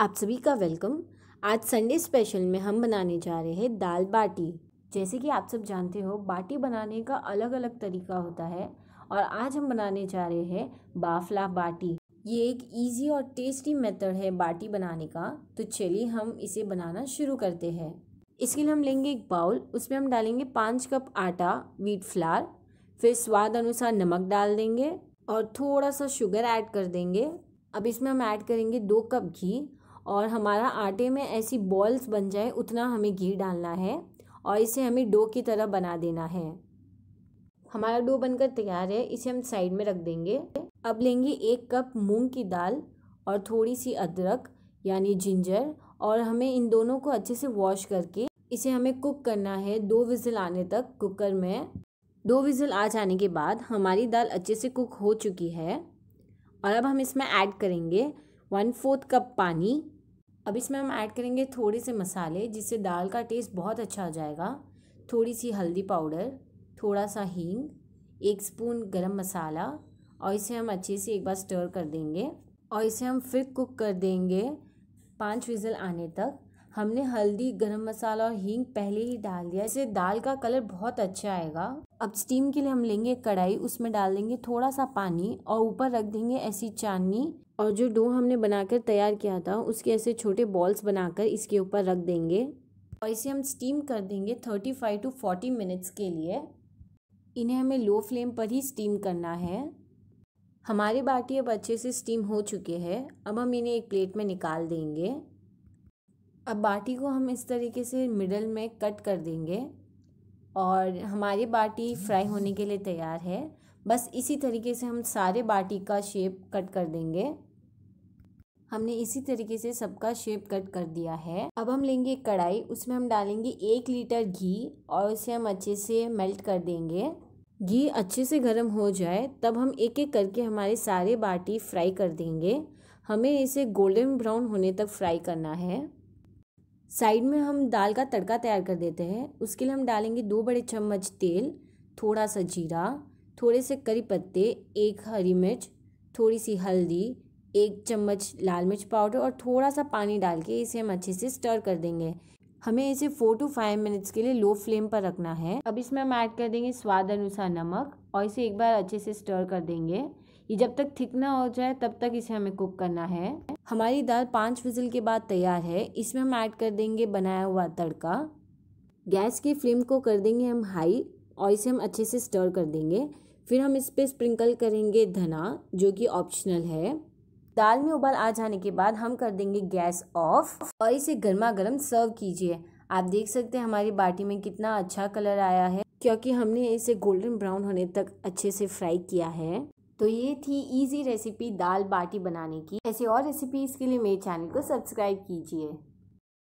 आप सभी का वेलकम आज संडे स्पेशल में हम बनाने जा रहे हैं दाल बाटी जैसे कि आप सब जानते हो बाटी बनाने का अलग अलग तरीका होता है और आज हम बनाने जा रहे हैं बाफला बाटी ये एक इजी और टेस्टी मेथड है बाटी बनाने का तो चलिए हम इसे बनाना शुरू करते हैं इसके लिए हम लेंगे एक बाउल उसमें हम डालेंगे पाँच कप आटा व्हीट फ्लार फिर स्वाद अनुसार नमक डाल देंगे और थोड़ा सा शुगर ऐड कर देंगे अब इसमें हम ऐड करेंगे दो कप घी और हमारा आटे में ऐसी बॉल्स बन जाए उतना हमें घी डालना है और इसे हमें डो की तरह बना देना है हमारा डो बनकर तैयार है इसे हम साइड में रख देंगे अब लेंगे एक कप मूंग की दाल और थोड़ी सी अदरक यानी जिंजर और हमें इन दोनों को अच्छे से वॉश करके इसे हमें कुक करना है दो विजल आने तक कुकर में दो विजल आ जाने के बाद हमारी दाल अच्छे से कुक हो चुकी है और अब हम इसमें ऐड करेंगे वन फोर्थ कप पानी अब इसमें हम ऐड करेंगे थोड़े से मसाले जिससे दाल का टेस्ट बहुत अच्छा हो जाएगा थोड़ी सी हल्दी पाउडर थोड़ा सा हींग एक स्पून गरम मसाला और इसे हम अच्छे से एक बार स्टर कर देंगे और इसे हम फिर कुक कर देंगे पाँच विज़ल आने तक हमने हल्दी गरम मसाला और हींग पहले ही डाल दिया इससे दाल का कलर बहुत अच्छा आएगा अब स्टीम के लिए हम लेंगे कढ़ाई उसमें डाल देंगे थोड़ा सा पानी और ऊपर रख देंगे ऐसी चांदनी और जो डो हमने बनाकर तैयार किया था उसके ऐसे छोटे बॉल्स बनाकर इसके ऊपर रख देंगे और इसे हम स्टीम कर देंगे thirty five to forty minutes के लिए इन्हें हमें लो फ्लेम पर ही स्टीम करना है हमारी बाटी अब अच्छे से स्टीम हो चुके हैं अब हम इन्हें एक प्लेट में निकाल देंगे अब बाटी को हम इस तरीके से मिडल में कट कर देंगे और हमारी बाटी फ्राई होने के लिए तैयार है बस इसी तरीके से हम सारे बाटी का शेप कट कर देंगे हमने इसी तरीके से सबका शेप कट कर दिया है अब हम लेंगे कढ़ाई उसमें हम डालेंगे एक लीटर घी और उसे हम अच्छे से मेल्ट कर देंगे घी अच्छे से गर्म हो जाए तब हम एक एक करके हमारे सारे बाटी फ्राई कर देंगे हमें इसे गोल्डन ब्राउन होने तक फ्राई करना है साइड में हम दाल का तड़का तैयार कर देते हैं उसके लिए हम डालेंगे दो बड़े चम्मच तेल थोड़ा सा जीरा थोड़े से करी पत्ते एक हरी मिर्च थोड़ी सी हल्दी एक चम्मच लाल मिर्च पाउडर और थोड़ा सा पानी डाल के इसे हम अच्छे से स्टर कर देंगे हमें इसे फोर टू फाइव मिनट्स के लिए लो फ्लेम पर रखना है अब इसमें हम ऐड कर देंगे स्वाद अनुसार नमक और इसे एक बार अच्छे से स्टर कर देंगे ये जब तक थिक ना हो जाए तब तक इसे हमें कुक करना है हमारी दाल पाँच विजिल के बाद तैयार है इसमें हम ऐड कर देंगे बनाया हुआ तड़का गैस की फ्लेम को कर देंगे हम हाई और इसे हम अच्छे से स्टर कर देंगे फिर हम इस पर स्प्रिंकल करेंगे धना जो कि ऑप्शनल है दाल में उबाल आ जाने के बाद हम कर देंगे गैस ऑफ और इसे गर्मा गर्म सर्व कीजिए आप देख सकते हैं हमारी बाटी में कितना अच्छा कलर आया है क्योंकि हमने इसे गोल्डन ब्राउन होने तक अच्छे से फ्राई किया है तो ये थी इजी रेसिपी दाल बाटी बनाने की ऐसी और रेसिपीज़ के लिए मेरे चैनल को सब्सक्राइब कीजिए